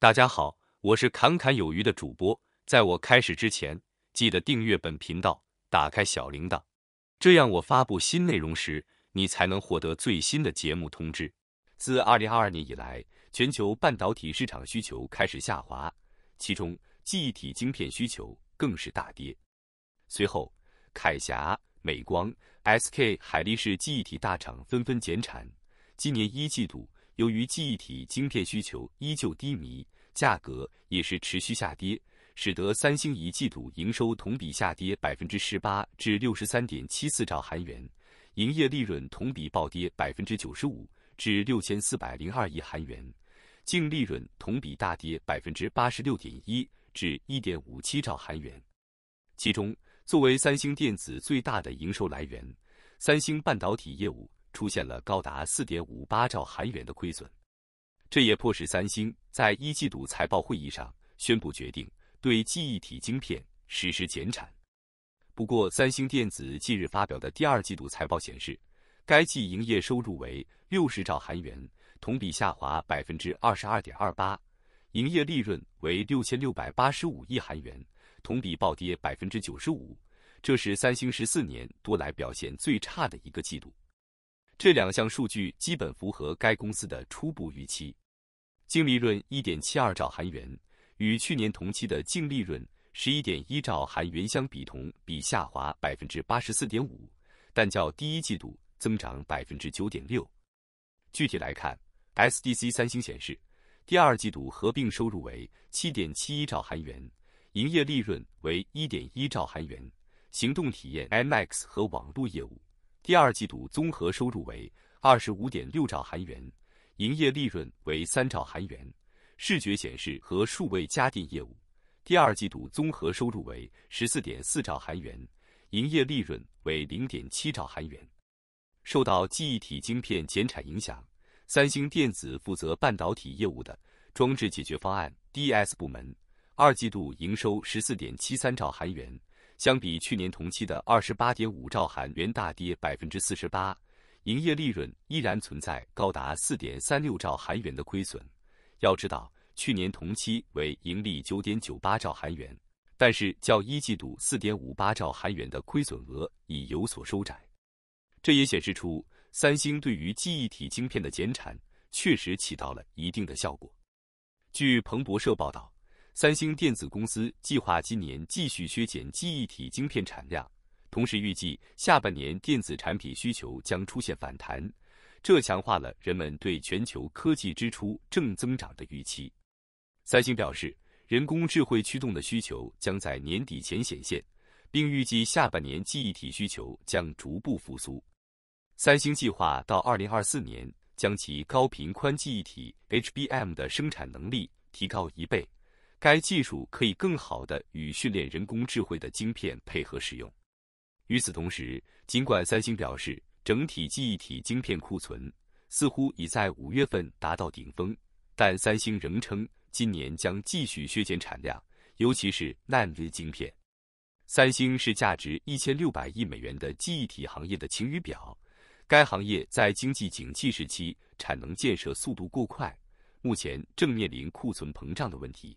大家好，我是侃侃有余的主播。在我开始之前，记得订阅本频道，打开小铃铛，这样我发布新内容时，你才能获得最新的节目通知。自2022年以来，全球半导体市场需求开始下滑，其中记忆体晶片需求更是大跌。随后，铠侠、美光、SK、海力士记忆体大厂纷纷减产。今年一季度。由于记忆体晶片需求依旧低迷，价格也是持续下跌，使得三星一季度营收同比下跌百分之十八至六十三点七四兆韩元，营业利润同比暴跌百分之九十五至六千四百零二亿韩元，净利润同比大跌百分之八十六点一至一点五七兆韩元。其中，作为三星电子最大的营收来源，三星半导体业务。出现了高达四点五八兆韩元的亏损，这也迫使三星在一季度财报会议上宣布决定对记忆体晶片实施减产。不过，三星电子近日发表的第二季度财报显示，该季营业收入为六十兆韩元，同比下滑百分之二十二点二八，营业利润为六千六百八十五亿韩元，同比暴跌百分之九十五，这是三星十四年多来表现最差的一个季度。这两项数据基本符合该公司的初步预期，净利润一点七二兆韩元，与去年同期的净利润十一点一兆韩元相比，同比下滑百分之八十四点五，但较第一季度增长百分之九点六。具体来看，S D C 三星显示第二季度合并收入为七点七一兆韩元，营业利润为一点一兆韩元，行动体验 M X 和网络业务。第二季度综合收入为二十五点六兆韩元，营业利润为三兆韩元。视觉显示和数位家电业务第二季度综合收入为十四点四兆韩元，营业利润为零点七兆韩元。受到记忆体晶片减产影响，三星电子负责半导体业务的装置解决方案 DS 部门，二季度营收十四点七三兆韩元。相比去年同期的二十八点五兆韩元大跌百分之四十八，营业利润依然存在高达四点三六兆韩元的亏损。要知道，去年同期为盈利九点九八兆韩元，但是较一季度四点五八兆韩元的亏损额已有所收窄。这也显示出三星对于记忆体晶片的减产确实起到了一定的效果。据彭博社报道。三星电子公司计划今年继续削减记忆体晶片产量，同时预计下半年电子产品需求将出现反弹。这强化了人们对全球科技支出正增长的预期。三星表示，人工智慧驱动的需求将在年底前显现，并预计下半年记忆体需求将逐步复苏。三星计划到二零二四年，将其高频宽记忆体 （HBM） 的生产能力提高一倍。该技术可以更好地与训练人工智慧的晶片配合使用。与此同时，尽管三星表示整体记忆体晶片库存似乎已在五月份达到顶峰，但三星仍称今年将继续削减产量，尤其是 NAND 晶片。三星是价值一千六百亿美元的记忆体行业的晴雨表。该行业在经济景气时期产能建设速度过快，目前正面临库存膨胀的问题。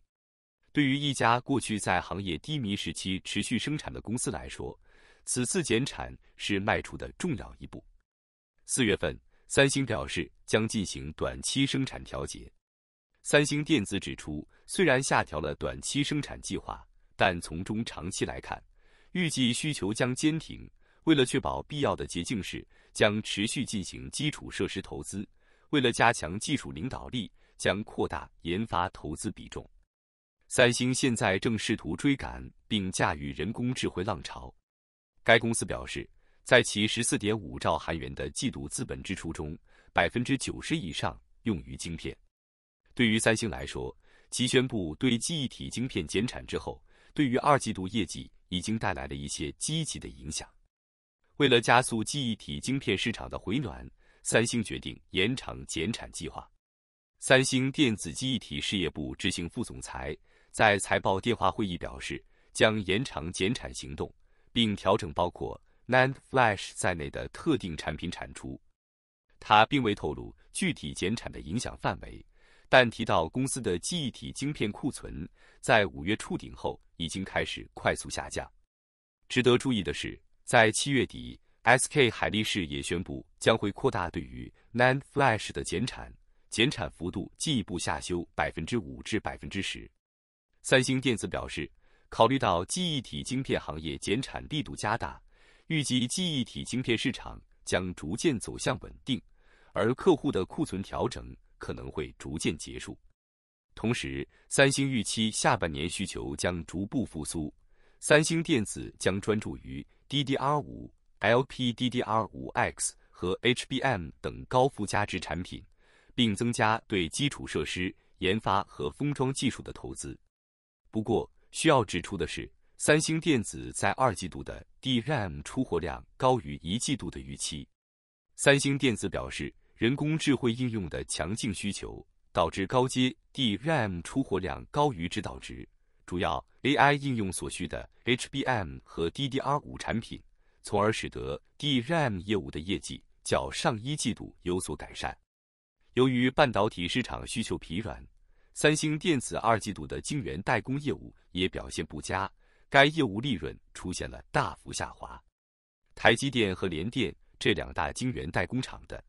对于一家过去在行业低迷时期持续生产的公司来说，此次减产是迈出的重要一步。四月份，三星表示将进行短期生产调节。三星电子指出，虽然下调了短期生产计划，但从中长期来看，预计需求将坚挺。为了确保必要的洁净室，将持续进行基础设施投资；为了加强技术领导力，将扩大研发投资比重。三星现在正试图追赶并驾驭人工智慧浪潮。该公司表示，在其十四点五兆韩元的季度资本支出中，百分之九十以上用于晶片。对于三星来说，其宣布对记忆体晶片减产之后，对于二季度业绩已经带来了一些积极的影响。为了加速记忆体晶片市场的回暖，三星决定延长减产计划。三星电子记忆体事业部执行副总裁。在财报电话会议表示，将延长减产行动，并调整包括 NAND Flash 在内的特定产品产出。他并未透露具体减产的影响范围，但提到公司的记忆体晶片库存在五月触顶后已经开始快速下降。值得注意的是，在七月底，SK 海力士也宣布将会扩大对于 NAND Flash 的减产，减产幅度进一步下修百分之五至百分之十。三星电子表示，考虑到记忆体晶片行业减产力度加大，预计记忆体晶片市场将逐渐走向稳定，而客户的库存调整可能会逐渐结束。同时，三星预期下半年需求将逐步复苏。三星电子将专注于 DDR 五、LPDDR 五 X 和 HBM 等高附加值产品，并增加对基础设施研发和封装技术的投资。不过，需要指出的是，三星电子在二季度的 DRAM 出货量高于一季度的预期。三星电子表示，人工智慧应用的强劲需求导致高阶 DRAM 出货量高于指导值，主要 AI 应用所需的 HBM 和 DDR 五产品，从而使得 DRAM 业务的业绩较上一季度有所改善。由于半导体市场需求疲软。三星电子二季度的晶圆代工业务也表现不佳，该业务利润出现了大幅下滑。台积电和联电这两大晶圆代工厂的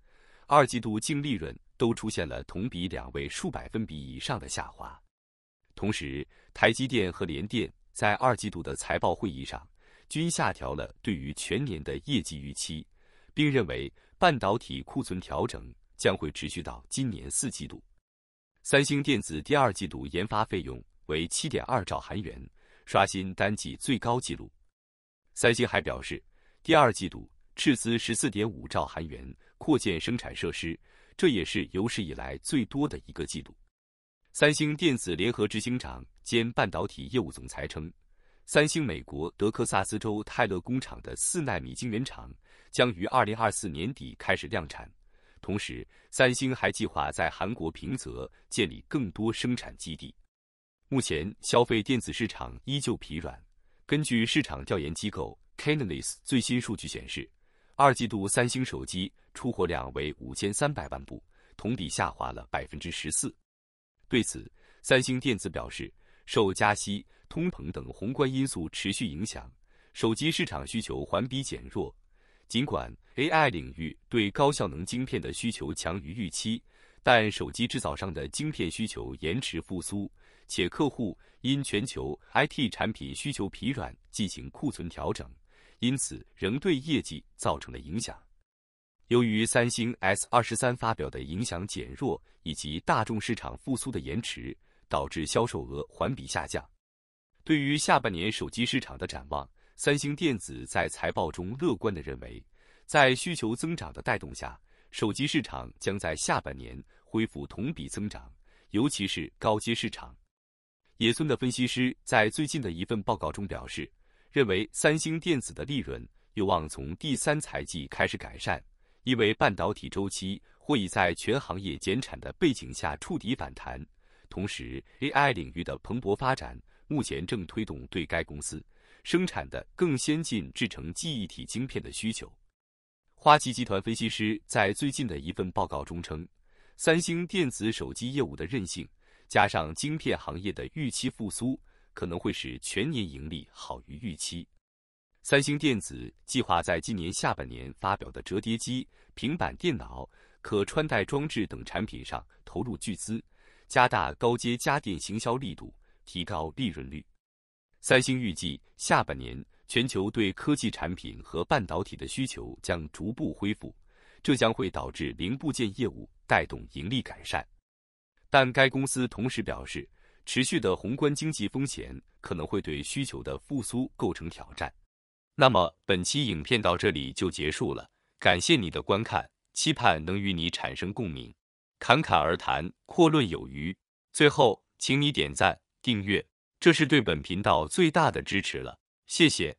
二季度净利润都出现了同比两位数百分比以上的下滑。同时，台积电和联电在二季度的财报会议上均下调了对于全年的业绩预期，并认为半导体库存调整将会持续到今年四季度。三星电子第二季度研发费用为七点二兆韩元，刷新单季最高纪录。三星还表示，第二季度斥资十四点五兆韩元扩建生产设施，这也是有史以来最多的一个季度。三星电子联合执行长兼半导体业务总裁称，三星美国德克萨斯州泰勒工厂的四纳米晶圆厂将于二零二四年底开始量产。同时，三星还计划在韩国平泽建立更多生产基地。目前，消费电子市场依旧疲软。根据市场调研机构 Canalys 最新数据显示，二季度三星手机出货量为五千三百万部，同比下滑了百分之十四。对此，三星电子表示，受加息、通膨等宏观因素持续影响，手机市场需求环比减弱。尽管 AI 领域对高效能晶片的需求强于预期，但手机制造商的晶片需求延迟复苏，且客户因全球 IT 产品需求疲软进行库存调整，因此仍对业绩造成了影响。由于三星 S 二十三发表的影响减弱，以及大众市场复苏的延迟，导致销售额环比下降。对于下半年手机市场的展望。三星电子在财报中乐观地认为，在需求增长的带动下，手机市场将在下半年恢复同比增长，尤其是高阶市场。野村的分析师在最近的一份报告中表示，认为三星电子的利润有望从第三财季开始改善，因为半导体周期或已在全行业减产的背景下触底反弹，同时 AI 领域的蓬勃发展，目前正推动对该公司。生产的更先进制成记忆体晶片的需求。花旗集团分析师在最近的一份报告中称，三星电子手机业务的韧性加上晶片行业的预期复苏，可能会使全年盈利好于预期。三星电子计划在今年下半年发表的折叠机、平板电脑、可穿戴装置等产品上投入巨资，加大高阶家电行销力度，提高利润率。三星预计下半年全球对科技产品和半导体的需求将逐步恢复，这将会导致零部件业务带动盈利改善。但该公司同时表示，持续的宏观经济风险可能会对需求的复苏构成挑战。那么本期影片到这里就结束了，感谢你的观看，期盼能与你产生共鸣。侃侃而谈，阔论有余。最后，请你点赞、订阅。这是对本频道最大的支持了，谢谢。